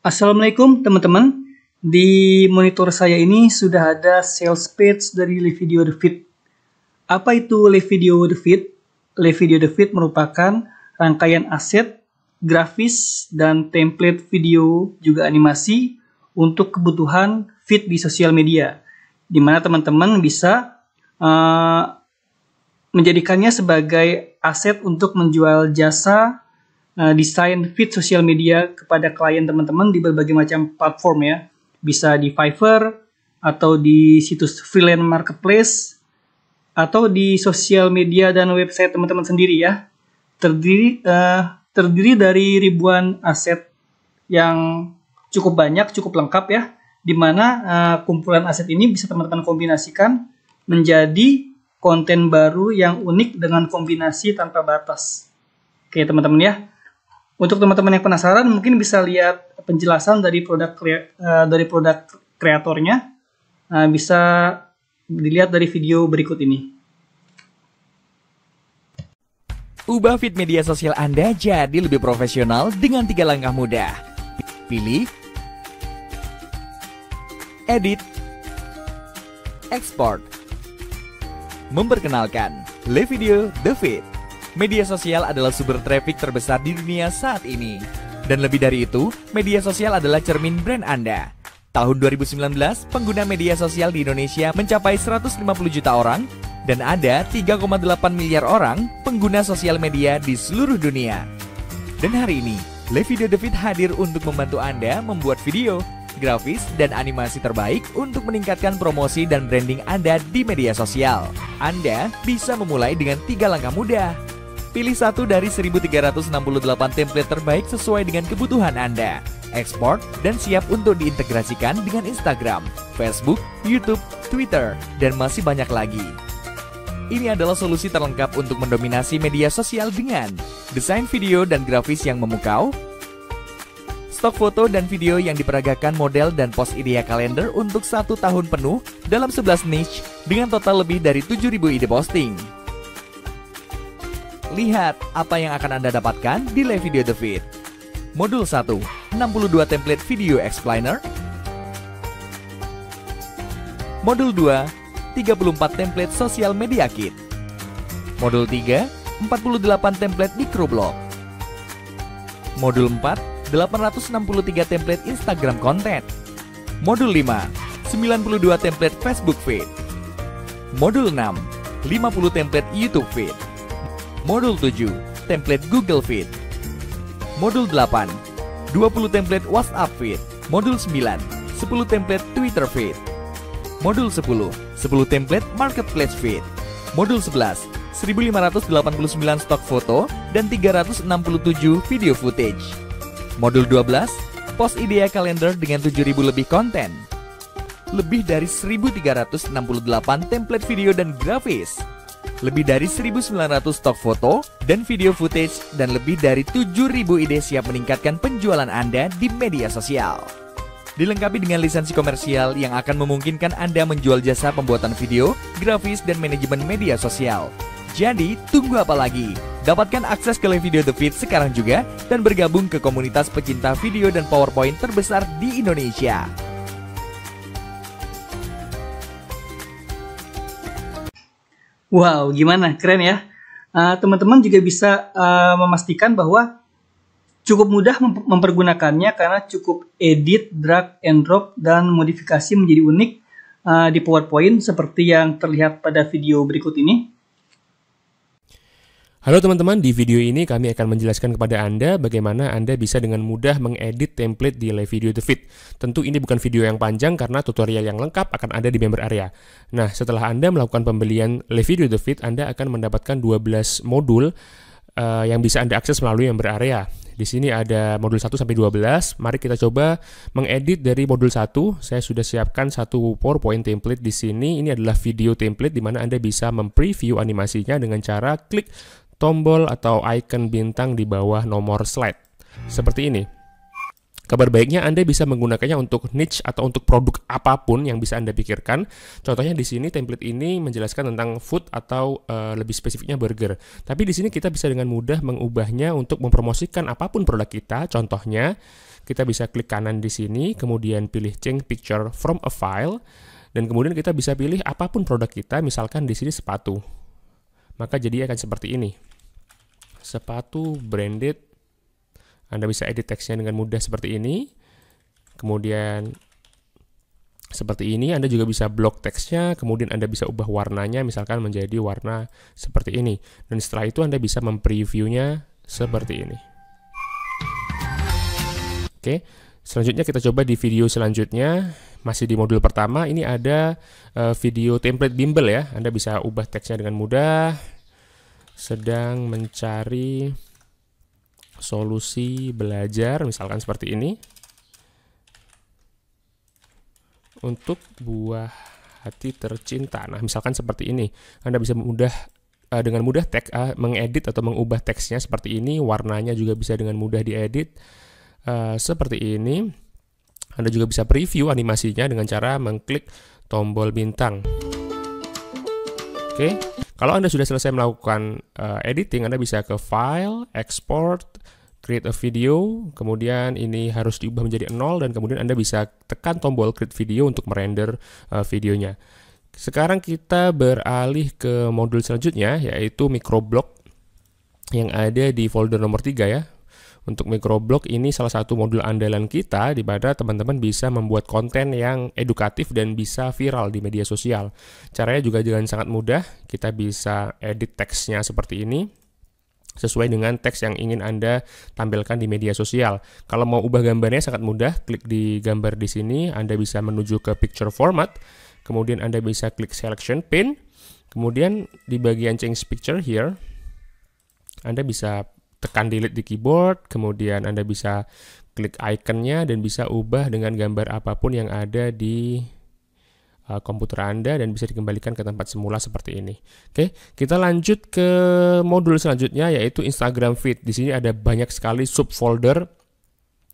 Assalamualaikum teman-teman. Di monitor saya ini sudah ada sales page dari Live Video The fit. Apa itu Live Video The fit? Live Video The fit merupakan rangkaian aset, grafis, dan template video juga animasi untuk kebutuhan fit di sosial media. Di mana teman-teman bisa uh, menjadikannya sebagai aset untuk menjual jasa Eh, desain feed sosial media kepada klien teman-teman di berbagai macam platform ya. Bisa di Fiverr atau di situs freelance marketplace atau di sosial media dan website teman-teman sendiri ya. Terdiri uh, terdiri dari ribuan aset yang cukup banyak, cukup lengkap ya, di mana uh, kumpulan aset ini bisa teman-teman kombinasikan menjadi konten baru yang unik dengan kombinasi tanpa batas. Oke teman-teman ya, untuk teman-teman yang penasaran mungkin bisa lihat penjelasan dari produk eh, dari produk kreatornya. Eh, bisa dilihat dari video berikut ini. Ubah feed media sosial Anda jadi lebih profesional dengan tiga langkah mudah. Pilih, edit, export, memperkenalkan, live video, the feed media sosial adalah sumber traffic terbesar di dunia saat ini. Dan lebih dari itu, media sosial adalah cermin brand Anda. Tahun 2019, pengguna media sosial di Indonesia mencapai 150 juta orang dan ada 3,8 miliar orang pengguna sosial media di seluruh dunia. Dan hari ini, Levido David hadir untuk membantu Anda membuat video, grafis, dan animasi terbaik untuk meningkatkan promosi dan branding Anda di media sosial. Anda bisa memulai dengan tiga langkah mudah. Pilih satu dari 1368 template terbaik sesuai dengan kebutuhan Anda. Ekspor dan siap untuk diintegrasikan dengan Instagram, Facebook, YouTube, Twitter, dan masih banyak lagi. Ini adalah solusi terlengkap untuk mendominasi media sosial dengan desain video dan grafis yang memukau, stok foto dan video yang diperagakan model dan pos idea kalender untuk satu tahun penuh dalam 11 niche dengan total lebih dari 7.000 ide posting. Lihat apa yang akan Anda dapatkan di Live Video The Feed. Modul 1, 62 template video explainer. Modul 2, 34 template social media kit. Modul 3, 48 template microblog. Modul 4, 863 template Instagram content. Modul 5, 92 template Facebook feed. Modul 6, 50 template YouTube feed. Modul 7, template Google Feed. Modul 8, 20 template WhatsApp Feed. Modul 9, 10 template Twitter Feed. Modul 10, 10 template Marketplace Feed. Modul 11, 1589 stok foto dan 367 video footage. Modul 12, Post Idea Calendar dengan 7000 lebih konten. Lebih dari 1368 template video dan grafis lebih dari 1.900 stok foto dan video footage, dan lebih dari 7.000 ide siap meningkatkan penjualan Anda di media sosial. Dilengkapi dengan lisensi komersial yang akan memungkinkan Anda menjual jasa pembuatan video, grafis, dan manajemen media sosial. Jadi, tunggu apa lagi? Dapatkan akses ke live video The Fit sekarang juga dan bergabung ke komunitas pecinta video dan PowerPoint terbesar di Indonesia. Wow, gimana? Keren ya. Eh, teman-teman uh, juga bisa uh, memastikan bahwa cukup mudah mem mempergunakannya karena cukup edit, drag and drop dan modifikasi menjadi unik uh, di PowerPoint seperti yang terlihat pada video berikut ini. Halo teman-teman, di video ini kami akan menjelaskan kepada Anda bagaimana Anda bisa dengan mudah mengedit template di Live Video The Fit. Tentu ini bukan video yang panjang karena tutorial yang lengkap akan ada di member area. Nah, setelah Anda melakukan pembelian Live Video The Fit, Anda akan mendapatkan 12 modul uh, yang bisa Anda akses melalui member area. Di sini ada modul 1 sampai 12. Mari kita coba mengedit dari modul 1. Saya sudah siapkan satu PowerPoint template di sini. Ini adalah video template di mana Anda bisa mempreview animasinya dengan cara klik tombol atau icon bintang di bawah nomor slide. Seperti ini. Kabar baiknya Anda bisa menggunakannya untuk niche atau untuk produk apapun yang bisa Anda pikirkan. Contohnya di sini template ini menjelaskan tentang food atau e, lebih spesifiknya burger. Tapi di sini kita bisa dengan mudah mengubahnya untuk mempromosikan apapun produk kita. Contohnya kita bisa klik kanan di sini, kemudian pilih change picture from a file dan kemudian kita bisa pilih apapun produk kita, misalkan di sini sepatu maka jadi akan seperti ini. Sepatu branded, Anda bisa edit teksnya dengan mudah seperti ini. Kemudian seperti ini, Anda juga bisa blok teksnya, kemudian Anda bisa ubah warnanya, misalkan menjadi warna seperti ini. Dan setelah itu Anda bisa mempreviewnya seperti ini. Oke, okay. Selanjutnya kita coba di video selanjutnya, masih di modul pertama, ini ada uh, video template bimbel ya. Anda bisa ubah teksnya dengan mudah. Sedang mencari solusi belajar, misalkan seperti ini. Untuk buah hati tercinta. Nah, misalkan seperti ini. Anda bisa mudah eh, dengan mudah uh, mengedit atau mengubah teksnya seperti ini, warnanya juga bisa dengan mudah diedit Eh, seperti ini. Anda juga bisa preview animasinya dengan cara mengklik tombol bintang. Oke, kalau Anda sudah selesai melakukan uh, editing, Anda bisa ke File, Export, Create a Video, kemudian ini harus diubah menjadi nol dan kemudian Anda bisa tekan tombol Create Video untuk merender uh, videonya. Sekarang kita beralih ke modul selanjutnya, yaitu microblog yang ada di folder nomor 3 ya, untuk microblog ini salah satu modul andalan kita di mana teman-teman bisa membuat konten yang edukatif dan bisa viral di media sosial. Caranya juga dengan sangat mudah, kita bisa edit teksnya seperti ini, sesuai dengan teks yang ingin Anda tampilkan di media sosial. Kalau mau ubah gambarnya sangat mudah, klik di gambar di sini, Anda bisa menuju ke picture format, kemudian Anda bisa klik selection pin, kemudian di bagian change picture here, Anda bisa tekan delete di keyboard, kemudian Anda bisa klik ikonnya dan bisa ubah dengan gambar apapun yang ada di uh, komputer Anda dan bisa dikembalikan ke tempat semula seperti ini. Oke, kita lanjut ke modul selanjutnya yaitu Instagram Feed. Di sini ada banyak sekali subfolder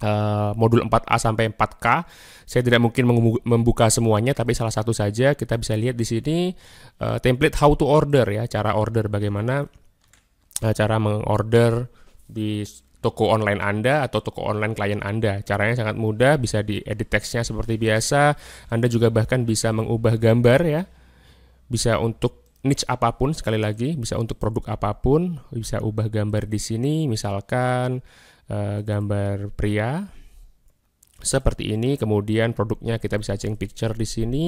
Uh, modul 4A sampai 4K. Saya tidak mungkin membuka semuanya, tapi salah satu saja kita bisa lihat di sini uh, template how to order ya, cara order bagaimana Eh, cara mengorder di toko online Anda atau toko online klien Anda. Caranya sangat mudah, bisa diedit teksnya seperti biasa. Anda juga bahkan bisa mengubah gambar ya. Bisa untuk niche apapun sekali lagi, bisa untuk produk apapun, bisa ubah gambar di sini misalkan eh, gambar pria seperti ini, kemudian produknya kita bisa change picture di sini.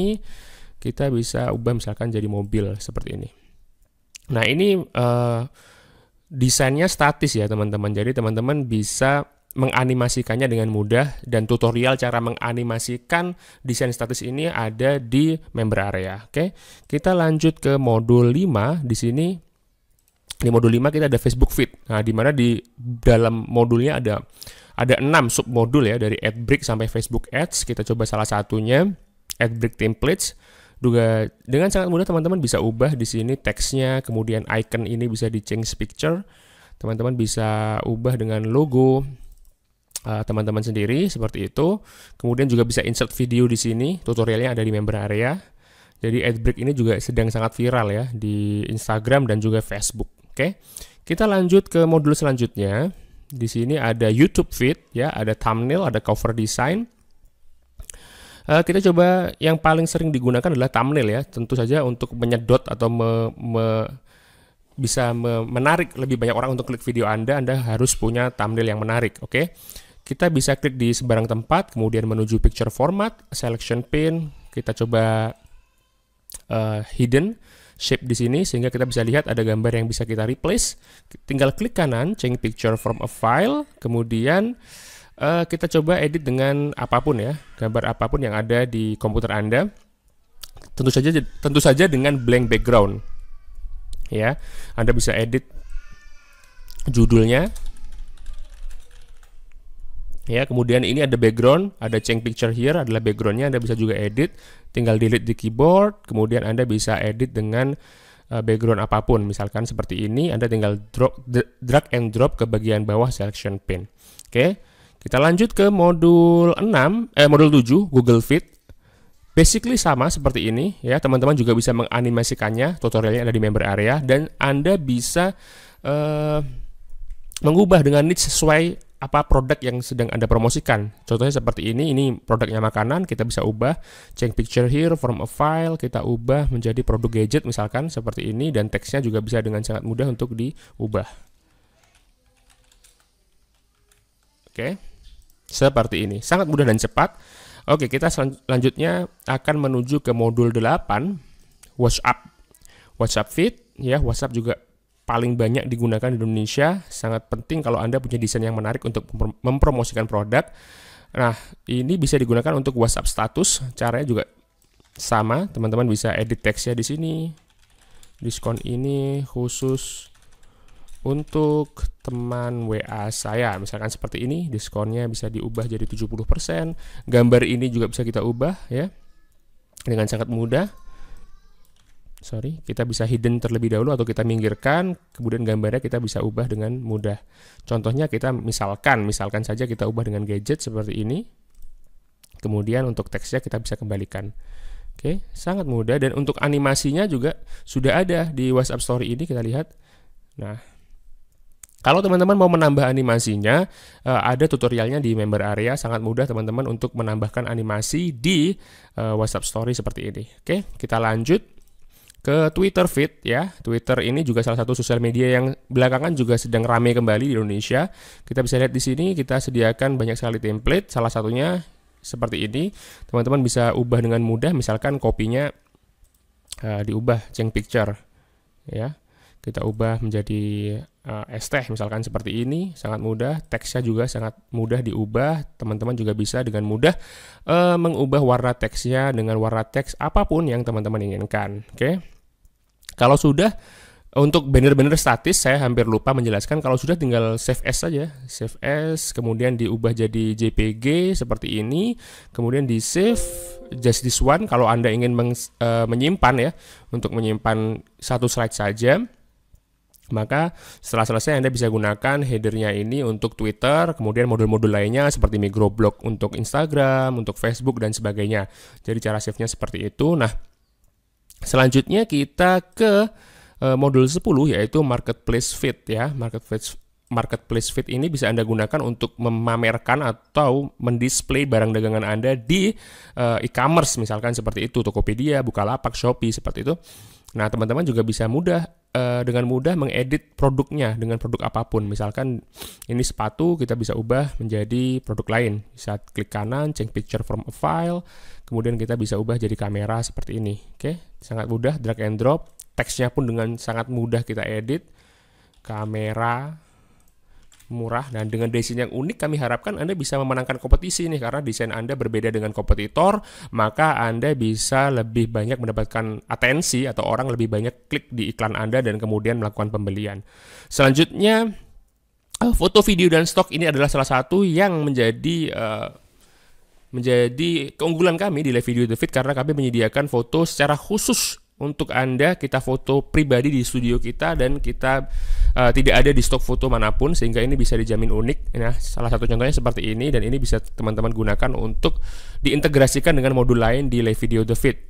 Kita bisa ubah misalkan jadi mobil seperti ini. Nah, ini eh desainnya statis ya teman-teman. Jadi teman-teman bisa menganimasikannya dengan mudah dan tutorial cara menganimasikan desain statis ini ada di member area. Oke. Kita lanjut ke modul 5 di sini di modul 5 kita ada Facebook Feed. Nah, di mana di dalam modulnya ada ada 6 submodul ya dari ad break sampai Facebook Ads. Kita coba salah satunya ad break templates juga dengan sangat mudah teman-teman bisa ubah di sini teksnya, kemudian icon ini bisa di change picture. Teman-teman bisa ubah dengan logo eh, teman-teman uh, sendiri seperti itu. Kemudian juga bisa insert video di sini, tutorialnya ada di member area. Jadi ad break ini juga sedang sangat viral ya di Instagram dan juga Facebook. Oke. Okay? Kita lanjut ke modul selanjutnya. Di sini ada YouTube feed ya, ada thumbnail, ada cover design Eh, kita coba yang paling sering digunakan adalah thumbnail ya, tentu saja untuk menyedot atau me, me, bisa me, menarik lebih banyak orang untuk klik video Anda, Anda harus punya thumbnail yang menarik, oke? Okay? Kita bisa klik di sebarang tempat, kemudian menuju picture format, selection pin, kita coba uh, hidden shape di sini sehingga kita bisa lihat ada gambar yang bisa kita replace. Tinggal klik kanan, change picture from a file, kemudian uh, kita coba edit dengan apapun ya, gambar apapun yang ada di komputer Anda. Tentu saja tentu saja dengan blank background. Ya, Anda bisa edit judulnya. Ya, kemudian ini ada background, ada change picture here adalah backgroundnya Anda bisa juga edit, tinggal delete di keyboard, kemudian Anda bisa edit dengan eh, background apapun. Misalkan seperti ini, Anda tinggal drop, drag and drop ke bagian bawah selection pane, Oke. Okay? Kita lanjut ke modul 6, eh modul 7 Google Fit. Basically sama seperti ini ya, teman-teman juga bisa menganimasikannya, tutorialnya ada di member area dan Anda bisa eh, mengubah dengan niche sesuai apa produk yang sedang Anda promosikan. Contohnya seperti ini, ini produknya makanan, kita bisa ubah change picture here from a file, kita ubah menjadi produk gadget misalkan seperti ini dan teksnya juga bisa dengan sangat mudah untuk diubah. Oke. Okay. Seperti ini, sangat mudah dan cepat. Oke, kita selanjutnya akan menuju ke modul 8, WhatsApp. WhatsApp Fit, ya, WhatsApp juga paling banyak digunakan di Indonesia. Sangat penting kalau Anda punya desain yang menarik untuk mempromosikan produk. Nah, ini bisa digunakan untuk WhatsApp status. Caranya juga sama, teman-teman bisa edit teksnya di sini. Diskon ini khusus untuk teman WA saya misalkan seperti ini diskonnya bisa diubah jadi 70% gambar ini juga bisa kita ubah ya dengan sangat mudah sorry kita bisa hidden terlebih dahulu atau kita minggirkan kemudian gambarnya kita bisa ubah dengan mudah contohnya kita misalkan misalkan saja kita ubah dengan gadget seperti ini kemudian untuk teksnya kita bisa kembalikan oke sangat mudah dan untuk animasinya juga sudah ada di WhatsApp Story ini kita lihat nah kalau teman-teman mau menambah animasinya, eh, ada tutorialnya di member area, sangat mudah teman-teman untuk menambahkan animasi di eh, WhatsApp Story seperti ini. Oke, kita lanjut ke Twitter feed ya. Twitter ini juga salah satu sosial media yang belakangan juga sedang ramai kembali di Indonesia. Kita bisa lihat di sini kita sediakan banyak sekali template, salah satunya seperti ini. Teman-teman bisa ubah dengan mudah, misalkan kopinya eh, diubah change picture ya kita ubah menjadi uh, es teh misalkan seperti ini sangat mudah teksnya juga sangat mudah diubah teman-teman juga bisa dengan mudah uh, mengubah warna teksnya dengan warna teks apapun yang teman-teman inginkan oke okay? kalau sudah untuk banner-banner statis saya hampir lupa menjelaskan kalau sudah tinggal save as saja save as kemudian diubah jadi jpg seperti ini kemudian di save just this one kalau anda ingin meng, uh, menyimpan ya untuk menyimpan satu slide saja maka setelah selesai Anda bisa gunakan headernya ini untuk Twitter, kemudian modul-modul lainnya seperti microblog untuk Instagram, untuk Facebook, dan sebagainya. Jadi cara save-nya seperti itu. Nah, selanjutnya kita ke eh, modul 10 yaitu marketplace fit ya marketplace marketplace fit ini bisa Anda gunakan untuk memamerkan atau mendisplay barang dagangan Anda di eh, e-commerce misalkan seperti itu Tokopedia, Bukalapak, Shopee seperti itu. Nah, teman-teman juga bisa mudah Eh, dengan mudah mengedit produknya dengan produk apapun. Misalkan ini sepatu kita bisa ubah menjadi produk lain. Bisa klik kanan, change picture from a file, kemudian kita bisa ubah jadi kamera seperti ini. Oke, okay? sangat mudah drag and drop. Teksnya pun dengan sangat mudah kita edit. Kamera murah dan dengan desain yang unik kami harapkan Anda bisa memenangkan kompetisi nih karena desain Anda berbeda dengan kompetitor maka Anda bisa lebih banyak mendapatkan atensi atau orang lebih banyak klik di iklan Anda dan kemudian melakukan pembelian. Selanjutnya eh, foto video dan stok ini adalah salah satu yang menjadi uh, menjadi keunggulan kami di Live Video The Fit karena kami menyediakan foto secara khusus untuk Anda, kita foto pribadi di studio kita dan kita Eh, tidak ada di stok foto manapun sehingga ini bisa dijamin unik. Nah, salah satu contohnya seperti ini dan ini bisa teman-teman gunakan untuk diintegrasikan dengan modul lain di Live Video The Fit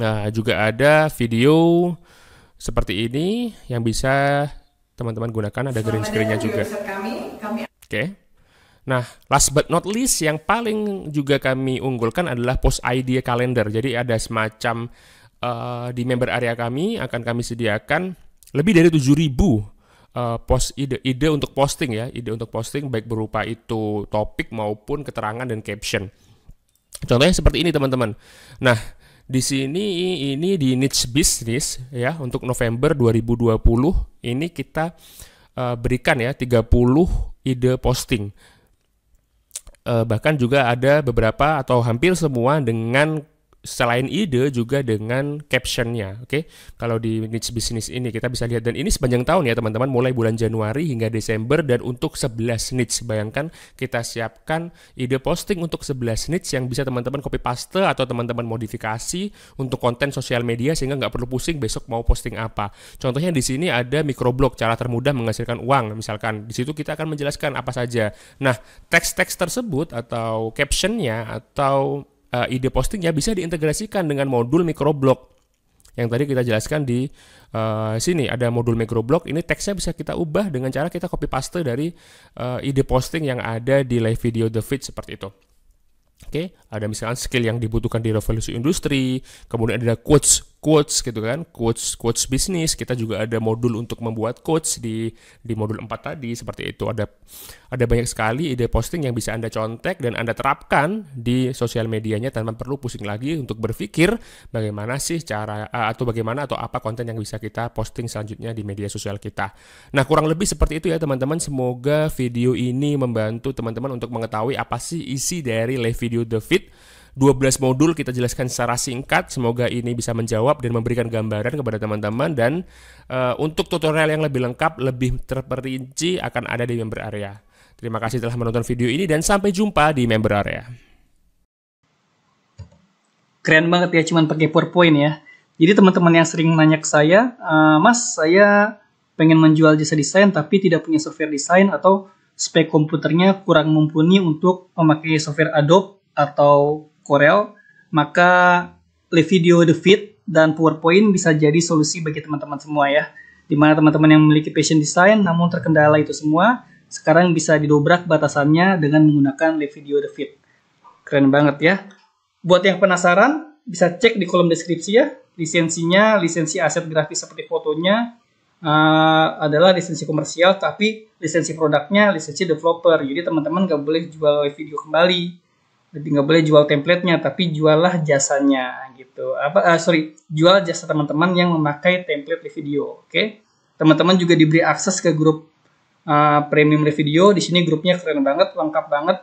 Nah, juga ada video seperti ini yang bisa teman-teman gunakan ada green screennya juga. Oke. Okay. Nah, last but not least yang paling juga kami unggulkan adalah post idea calendar. Jadi ada semacam uh, di member area kami akan kami sediakan lebih dari 7000 uh, eh, post ide-ide untuk posting ya, ide untuk posting baik berupa itu topik maupun keterangan dan caption. Contohnya seperti ini teman-teman. Nah, di sini ini di niche business ya untuk November 2020 ini kita uh, berikan ya 30 ide posting. Uh, bahkan juga ada beberapa atau hampir semua dengan selain ide juga dengan captionnya oke okay? kalau di niche bisnis ini kita bisa lihat dan ini sepanjang tahun ya teman-teman mulai bulan Januari hingga Desember dan untuk 11 niche bayangkan kita siapkan ide posting untuk 11 niche yang bisa teman-teman copy paste atau teman-teman modifikasi untuk konten sosial media sehingga nggak perlu pusing besok mau posting apa contohnya di sini ada microblog cara termudah menghasilkan uang misalkan di situ kita akan menjelaskan apa saja nah teks-teks tersebut atau captionnya atau uh, ide postingnya bisa diintegrasikan dengan modul microblog yang tadi kita jelaskan di uh, sini ada modul microblog ini teksnya bisa kita ubah dengan cara kita copy paste dari uh, ide posting yang ada di live video the feed seperti itu oke okay? ada misalkan skill yang dibutuhkan di revolusi industri kemudian ada quotes Coach, gitu kan Coach, Coach bisnis kita juga ada modul untuk membuat coach di di modul 4 tadi seperti itu ada ada banyak sekali ide posting yang bisa anda contek dan anda terapkan di sosial medianya tanpa perlu pusing lagi untuk berpikir bagaimana sih cara atau bagaimana atau apa konten yang bisa kita posting selanjutnya di media sosial kita nah kurang lebih seperti itu ya teman-teman semoga video ini membantu teman-teman untuk mengetahui apa sih isi dari live video the fit 12 modul kita jelaskan secara singkat. Semoga ini bisa menjawab dan memberikan gambaran kepada teman-teman dan uh, untuk tutorial yang lebih lengkap, lebih terperinci akan ada di member area. Terima kasih telah menonton video ini dan sampai jumpa di member area. Keren banget ya cuman pakai PowerPoint ya. Jadi teman-teman yang sering nanya ke saya, uh, Mas, saya pengen menjual jasa desain tapi tidak punya software desain atau spek komputernya kurang mumpuni untuk memakai software Adobe atau Corel, maka live video The Fit dan PowerPoint bisa jadi solusi bagi teman-teman semua ya. Di mana teman-teman yang memiliki passion design namun terkendala itu semua, sekarang bisa didobrak batasannya dengan menggunakan live video The Fit. Keren banget ya. Buat yang penasaran, bisa cek di kolom deskripsi ya. Lisensinya, lisensi aset grafis seperti fotonya, uh, adalah lisensi komersial, tapi lisensi produknya lisensi developer. Jadi teman-teman gak boleh jual video kembali jadi nggak boleh jual templatenya tapi juallah jasanya gitu apa uh, sorry jual jasa teman-teman yang memakai template video. oke okay? teman-teman juga diberi akses ke grup uh, premium video. di sini grupnya keren banget lengkap banget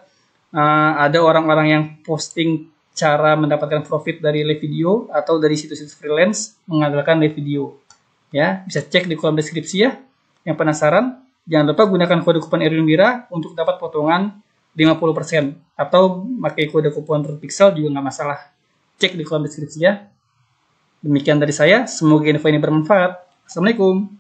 uh, ada orang-orang yang posting cara mendapatkan profit dari live video atau dari situs-situs freelance mengandalkan video. ya bisa cek di kolom deskripsi ya yang penasaran jangan lupa gunakan kode kupon Erwin Wira untuk dapat potongan 50% atau pakai kode kupon terpixel juga nggak masalah. Cek di kolom deskripsi ya. Demikian dari saya, semoga info ini bermanfaat. Assalamualaikum.